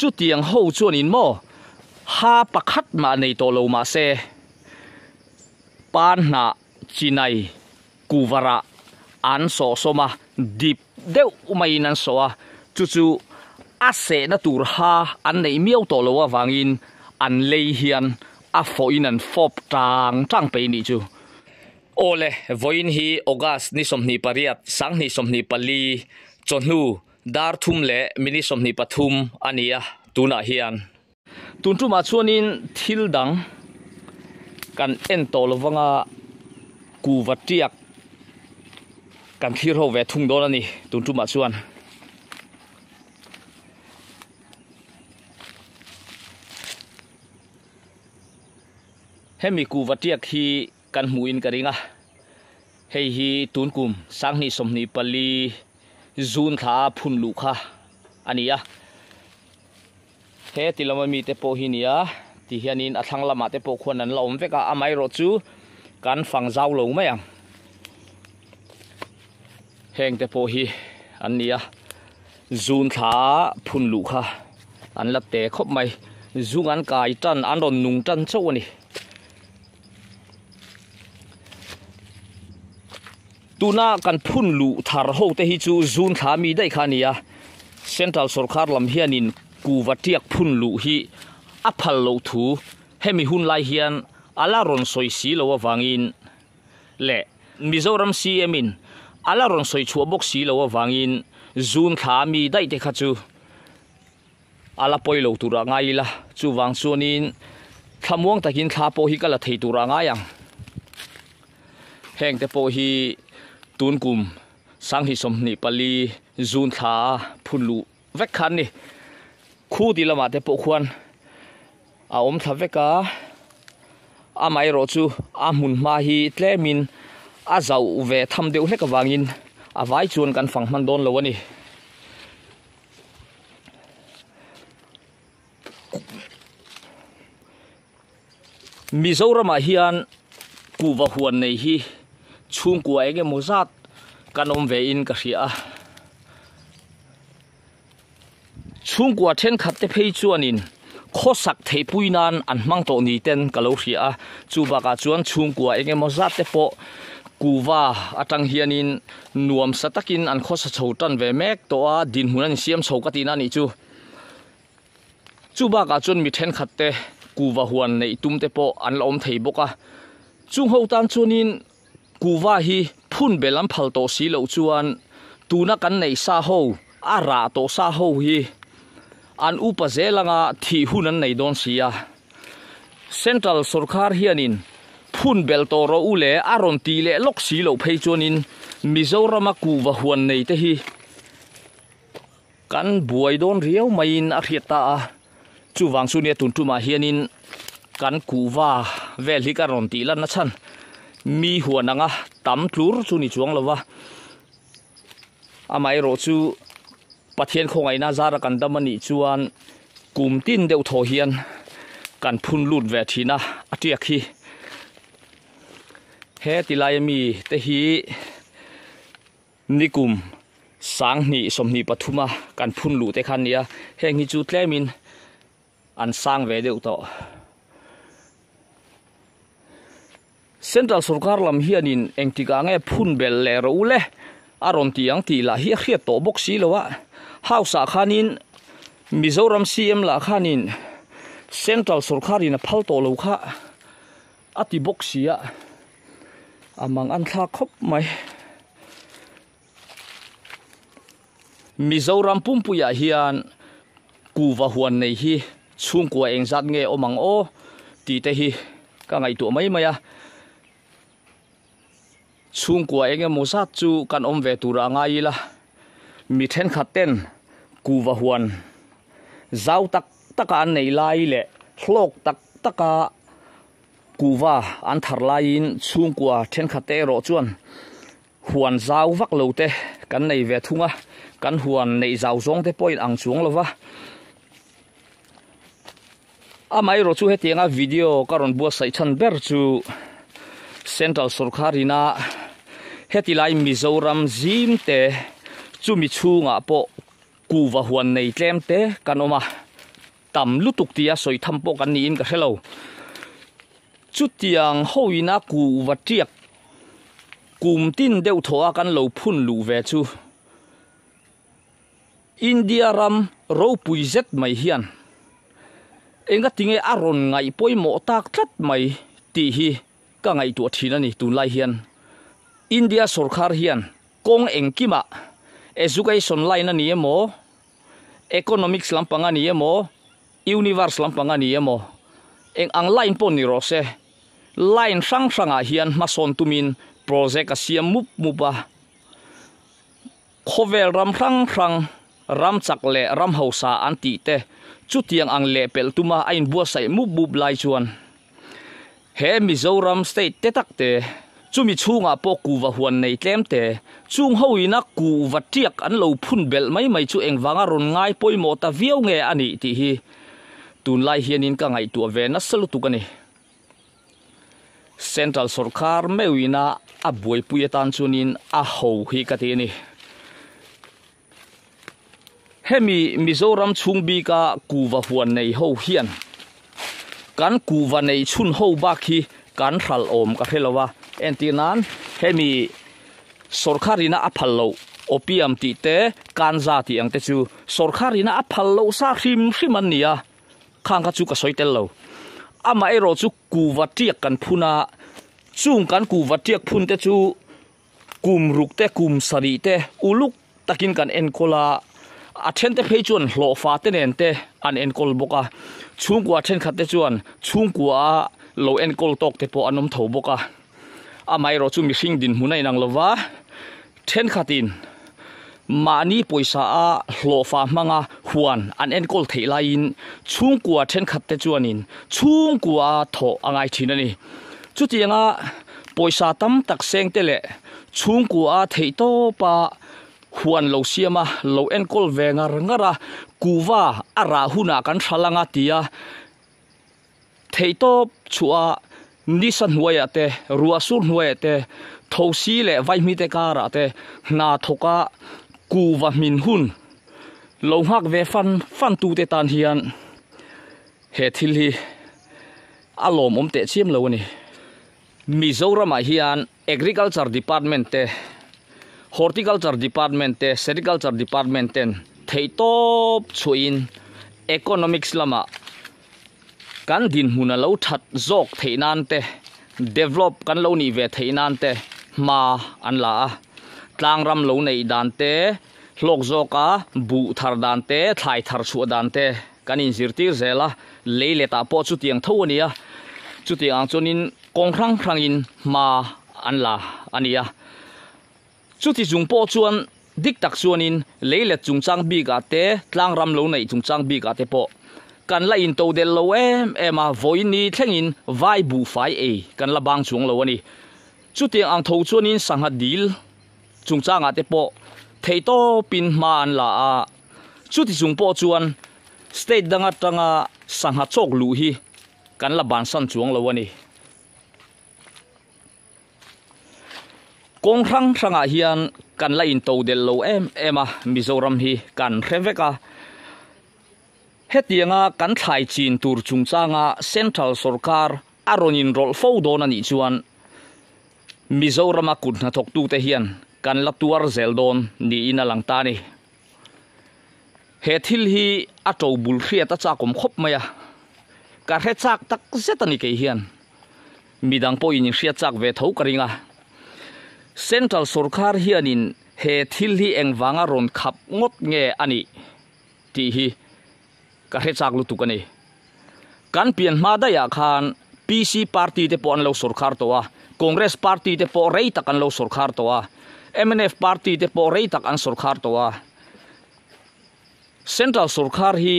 chú tiền hậu chuan in mò ha pakhat mà nei to lo ma se pan na chinai kuvara an so mà dip deu mai nan so à chú chú a se na tur ha an nei miau to vang in an lei hiền a fo in an fop tang tang chú ô chu ole in hi ogas ni somni pariat sang ni somni pali chonhu dar thum le mini som ni pathum ania tuna hian tuntuma chuanin thil dang kan en tol wanga ku vatiak kan khir ho ve thung don ani tuntuma chuan hemi ku vatiak hi kan muin karinga hei hi tunkum sang ni som ni pali จูนขาพุนลูกค่ะอันนี้อะเฮติลามมีเตโอหินีอะที่เฮียนินอัทังละมาเตโอคนนั้นเราไม่ก็อาไมรจูการฝังเจ้าลงไหมอ่ะเฮงเตโปฮีอันนี้อะจูนขาพุนลูกค่ะ อันละเตะครบไหมจูงอันกายจันอันโดนนุงจันเจ้านี่ตูน่ากันพุ่นลู่ทาร์โฮเตฮิจูซูนขามีได้ขานี้อะเซ็นทรัลสุรคาร์ลำเฮียนินกูวัดเทียกพุ่นลู่ฮีอัพลโลทูเฮมิฮุนไลเฮียนอัลารอนซอยสีลววังอินเละมิโซรัมซีเอมินอัลารอนซอยชัวบกสีลววังอินซูนขามีได้เตฮิจูอัลปอยโลตูระไงล่ะจูวังซูนินคำว่างตะกินคาโปฮิกะละเทตูระไงยังแห่งแต่โปฮี tuôn cùm sang hi som ni pali zun tha phun lu vek khan ni khu ti lama te po khuan a om tha veka a mai ro chu a mun ma hi tle min a zau ve tham deuh hlek awangin a vai chuan kan phang man don lo ani Mizoram hian kuwa huan nei hi chung kuwa mozat กันอมเวินกระเสียช่วงกว่าเช่นขัดเตเพยจวนินข้อสักเทปุยนันอันมังโตนีเต้นกะเลวเสียจูบากาจวนช่วงกว่าเองมอซาเตโปกูว่าอาตังเฮียนินนวมสตักินอันข้อสัจจุตันเวเมกตัวดินหุนันเสียมโชกตินันอีจูจูบากาจวนมีเทนขัดเตกูว่าหวนในตุ้มเตโปอันลอมเทบกะจุงเฮาตันจวนิน kuwa hi phun belam phal to si lo chuan tuna kan nei sa ho ara to sa ho hi an upa zelanga thi hun an nei don sia central sarkar hianin phun bel to ro ule aron ti le lok si lo phei chuanin mizoram ku wa huan nei te hi kan buai don riau mai in a hriata a chu wang su ne tun tu ma hianin kan kuwa vel hi ka ron ti lan na chan มีหัวนังอะตั้มทูร์ชุนิจวงลยวะอาไม่รู้ชูประเทศคงไงน่าจะรักันดมันนิจวนกลุ่มตินเดียวทอเฮียนกันพุ่นลุดแวทีนะอาธิยคีเฮติลายมีเตหฮีนิกุมสังนิสมนิปทุมากันพุ่นลุแต่คันเนียเฮงฮิจูแกมินอันสร้างเวเดียวต่อ central sarkar lam hianin engtika nge phun bel le ro le aron ti ang ti la hi khia to bok si lowa hausa khanin mizoram cm la khanin central sarkar in phal to lo kha ati bok sia amang an thla khop mai mizoram pumpuya hian kuwa huan nei hi chung kwa engzat nge omang o ti te hi ka ngai tu mai maya chung của anh em sát chu căn ông về tura ngay là mi then khát tên cù và huan giao tắc tất cả này lai lệ lộc tắc tắc cù và anh thar lai in chung của then khát tên rõ chuẩn huan giao vắc lâu tê căn này về thung á căn huan này giao giống tê point ăn xuống lâu va amai ro hết tiếng á video karon bua xây chân ber chú central sarkarina heti lai mizoram zim te chu mi chu nga po ku va huan nei tlem te kanoma tam lutuk tia soi tham po kan ni in ka hello chu tiang hoina ku va triak kum tin deu thoa kan lo phun lu ve chu india ram ro pui zet mai hian enga tinge aron ngai poi mo tak tlat mai ti hi ka ngai tu thina ni tu lai hian India sarkar hian kong engkima education line ani mo, economics lampang ani mo, universe lampang ani mo, eng ang line pon ni rose line sang sanga hian mason tumin project asiam mup mupa khovel ram rang rang ram chak le ram hausa an ti te chu tiang ang le pel tuma ain bua sai mu bub lai chuan he mizoram state te tak te chu mi chu nga po ku wa huan nei tlem te chung hoina ku và tiak an lo phun bel mai mai chu engwanga ron ngai poimo ta viau nge ani ti hi tun lai hianin ka ngai tu ve na salu tu kani central sarkar mewina a buai pui tan chunin à hầu hi ka ti ni hemi mizoram chungbi và kuwa này nei hiện hian kan và nei chun ho ba khi kan thral om ka helawa en ti nan hemi sorkarina aphal opiam ti te kanza ti ang te chu sorkarina aphal sa hrim hrim an nia khang ka chu ka soitel lo ama ero chu kuwatiak kan phuna chung kan kuwatiak phun te chu kum ruk te kum sari te uluk takin kan enkola athen te phei chuan hlo fa te nen te an enkol boka chung kwa then te chuan chung kwa lo enkol tok te po anom tho boka amai ro chu mihring din hunai nang lova then khatin mani poisa a hlofa manga huan an en kol thei lain chung kwa then khat te chuanin chung kwa tho angai thin ani chu poisa tam tak seng te le chung kwa thei to pa huan lo siama lo en kol ngar ngara kuwa ara huna kan thalanga tia thei chua nisan huai ate à ruasur huai ate à thosi le vai mi à te kara ate na thoka ku wa min hun lo hak ve fan fan tu te tan hian he thil hi alom om te chiam lo ni mizoram hian agriculture department te horticulture department te sericulture department ten thei top chuin economics lama kan din huna lo that zok theinan te develop kan lo ni ve theinan te ma an la a tlang ram lo nei dan te lok zok a bu thar dan te thlai thar chu dan te kan in zir tir zela le le ta po chu tiang tho ania chu tiang ang chunin kong rang rang in ma an la ania chu ti jung po chuan dik tak chuanin leile chung chang bi ga te tlang ram lo nei chung chang bi ga te po kan la in to del lo em em a à, voi ni theng in vai bu fai e kan la bang chung lo ani chu tiang ang tho chuan in sang ha dil chung cha nga te po thei to pin man la a à. chu ti chung po chuan state danga tanga à, sang ha chok lu hi kan la ban san chuang lo ani kong rang ranga hian kan la in to del lo em em a mizoram hi kan reveka Hết tiếng hetianga kan thlai chin chung sang central sarkar aronin roll fo don ani chuan mizorama kunna thok tu te hian kan latuar zel don ni in alang ta ni he thil hi a to bul khria ta cha kom khop maya ka he chak tak zetani ke hian midang po in hria chak ve tho karinga central sarkar hianin he thil hi engwanga ron khap ngot nge ani ti hi ka hre chak lu tuk ani kan pian ma da PC party te po an lo sorkhar to Congress party te po rei tak an lo sorkhar to MNF party te po rei tak an sorkhar to Central sorkhar hi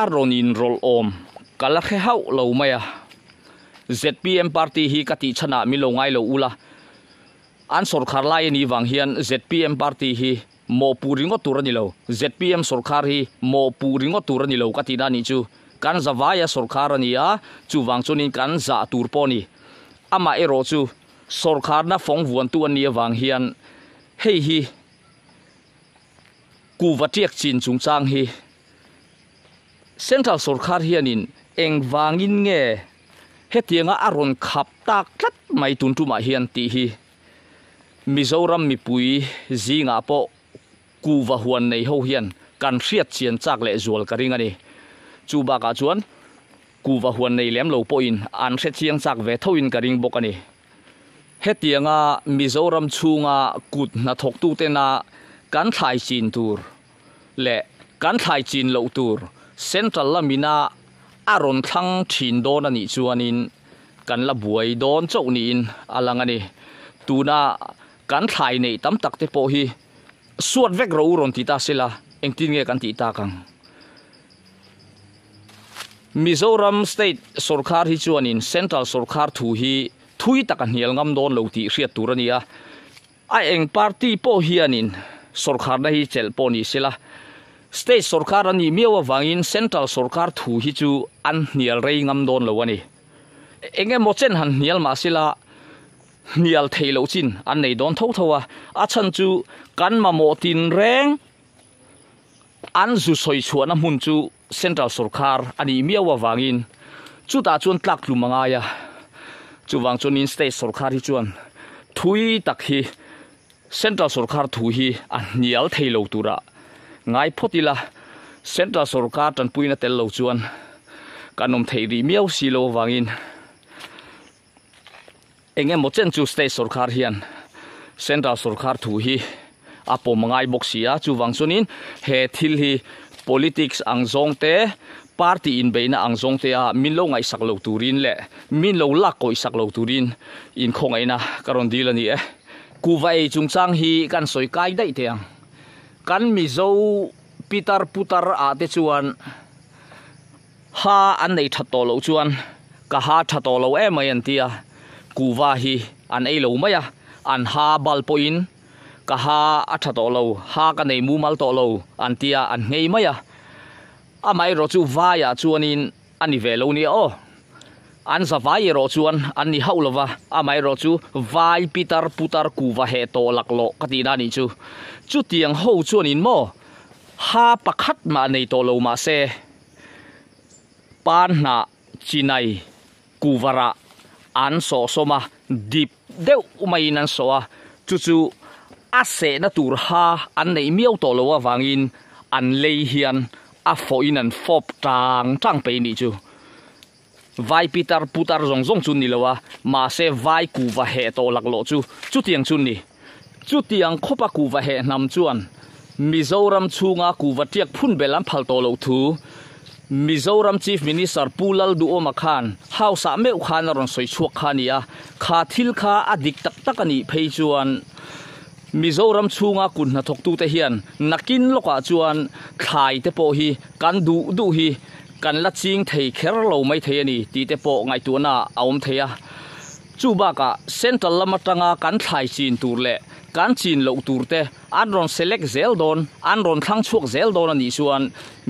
aronin roll om kala khe hau lo maya ZPM party hi kati chana mi lo ngai lo ula an sorkhar lai ni vang hian ZPM party hi mò pu ringo tur lo zpm sarkar hi mò pu ringo tur ni lo ka ni chu kan zawaya sarkar ni a chu wang chunin kan za tur po ni ama ero chu sarkar na phong vuan tu ni wang hian hei hi ku vatiak chin chung chang hi central sarkar hianin eng wangin nge he tianga aron khap tak tlat mai tun tu ma hian ti hi mizoram mipui zinga po กูว่าหวนในหูเฮียนการเสียดเสียนจากเละจวลกระดิ่งอันนี้จูบากาจวนกูว่าหวนในเลี้ยมโลปอินอันเสียดเสียงจากเวทอินกระดิ่งบกอันนี้เฮตียงอ่ะมิโซรัมชูงอ่ะกุดนัทกตูเตน่ะการถ่ายจีนตูร์และการถ่ายจีนโลตูร์เซ็นทรัลลามินาอารอนทั้งชินโดนอันนี้จวนินกันละบวยโดนเจ้านินอะไรเงี้ยตูน่ะการถ่ายในตั้มตักเตโปฮี suat vek ro uron tita sila tin nge kan ta kang Mizoram state Sorkar hi chuan in central Sorkar thu hi thui tak an hial ngam don lo ti riat turania a eng party po hianin Sorkar na hi chel po ni sila state sarkar ani miawa wangin central Sorkar thu hi chu an hial rei ngam don lo ani enge mochen han hial ma sila nial thay lo chin anh này đón tho tho à, a chan chú kan mà mo tin rèn anh zu soi chuan a mun chú central anh sarkar và miawa in chú ta chuan tlak lu manga ya chu wang chuan in state sarkar hi chuan thui tak hi central sarkar thu hi an nial ra ngay phút đi là central sarkar tan puina tel lo chuan ông thầy đi miau silo in anh em một chân chú state sarkar hiền central sarkar thủ hi apo mangai boxia chu wang sunin he thil hi politics ang zong te party in beina ang zong te a min lo ngai sak lo turin le min lo lak ko sak lo turin in khong aina karon dilani e ku vai chung sang hi kan soi kai dai te ang kan mi zo pitar putar a te chuan ha an nei thato lo chuan ka ha thato lo em ai an tia kuwa hi an ei lo à? Anh ha bal poin, in ka ha atha to lâu, ha cái này mua mal to lo an tia an ngei maya amai ro chu wa ya chuanin ani ve lo ni o an sa vai ro chuan an ni hau à amai ro chú vai pitar putar kuwa he to lak lo ka ti na chú chu chu tiang ho chuanin mo ha pakhat ma này to lo ma se pan na chinai kuwara an so soma dip deu mai nan so a chu chu a se na tur ha an nei miau to lo in an lei hian a fo in an fop tang tang pe ni chu vai pitar putar zong zong chun ni lowa ma se vai ku va he to lak lo chu chu tiang chun ni chu tiang khopa ku va he nam chuan mizoram chunga ku va tiak phun belam phal to lo thu มิโซรัมชีฟมินิสเตอร์ปูลัลดูโอมาคานฮาวสาเมอคานรอนสวยชวกคานียคาทิลคาอดิกตักตักนี่เพยจวนมิโซรัมชูงาคุณนทกตูเตเฮียน นักกินลูกอาจวนขายเตโปฮีกันดูดูฮีกันละจิงเทียเคราะห์เราไม่เทียนี่ตีเตโปไงตัวน่าเอาเทียจูบากะเซนตัลลัมตังอาการขายจีนตูเล่การจีนลูกตูเต an ron select zel don an ron thlang chuak zel don ani chuan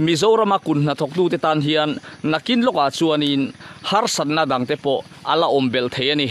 mizoram a kun na thok tu te tan hian nakin loka chuanin har sanna dang te po ala ombel thei ani